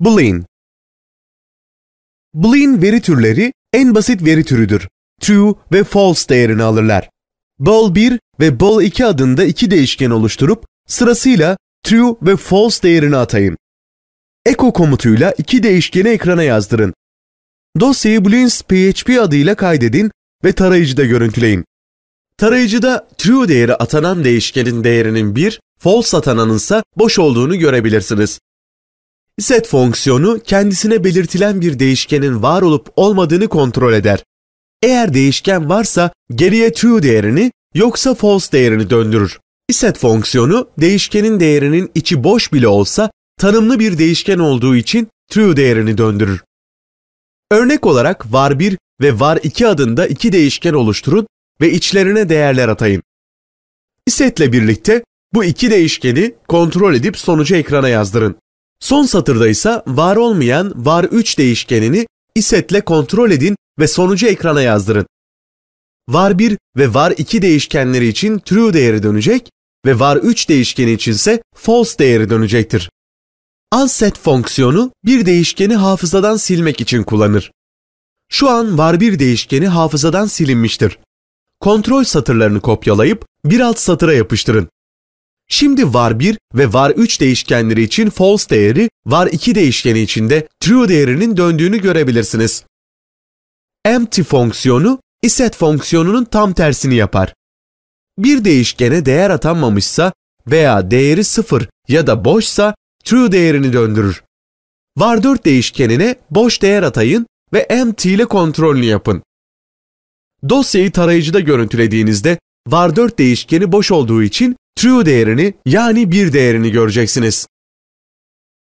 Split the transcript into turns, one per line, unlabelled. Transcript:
Boolean Boolean veri türleri en basit veri türüdür. True ve false değerini alırlar. Bool 1 ve Bool 2 adında iki değişken oluşturup sırasıyla true ve false değerini atayın. Echo komutuyla iki değişkeni ekrana yazdırın. Dosyayı Booleans.php adıyla kaydedin ve tarayıcıda görüntüleyin. Tarayıcıda true değeri atanan değişkenin değerinin 1, false atananın ise boş olduğunu görebilirsiniz. Z fonksiyonu kendisine belirtilen bir değişkenin var olup olmadığını kontrol eder. Eğer değişken varsa geriye true değerini yoksa false değerini döndürür. Set fonksiyonu değişkenin değerinin içi boş bile olsa tanımlı bir değişken olduğu için true değerini döndürür. Örnek olarak var1 ve var2 adında iki değişken oluşturun ve içlerine değerler atayın. Setle birlikte bu iki değişkeni kontrol edip sonucu ekrana yazdırın. Son satırda ise var olmayan var 3 değişkenini isetle kontrol edin ve sonucu ekrana yazdırın. Var 1 ve var 2 değişkenleri için true değeri dönecek ve var 3 değişkeni içinse false değeri dönecektir. Unset fonksiyonu bir değişkeni hafızadan silmek için kullanır. Şu an var bir değişkeni hafızadan silinmiştir. Kontrol satırlarını kopyalayıp bir alt satıra yapıştırın. Şimdi var1 ve var3 değişkenleri için false değeri, var2 değişkeni için de true değerinin döndüğünü görebilirsiniz. Empty fonksiyonu iset fonksiyonunun tam tersini yapar. Bir değişkene değer atanmamışsa veya değeri sıfır ya da boşsa true değerini döndürür. Var4 değişkenine boş değer atayın ve empty ile kontrolünü yapın. Dosyayı tarayıcıda görüntülediğinizde var4 değişkeni boş olduğu için true değerini yani bir değerini göreceksiniz.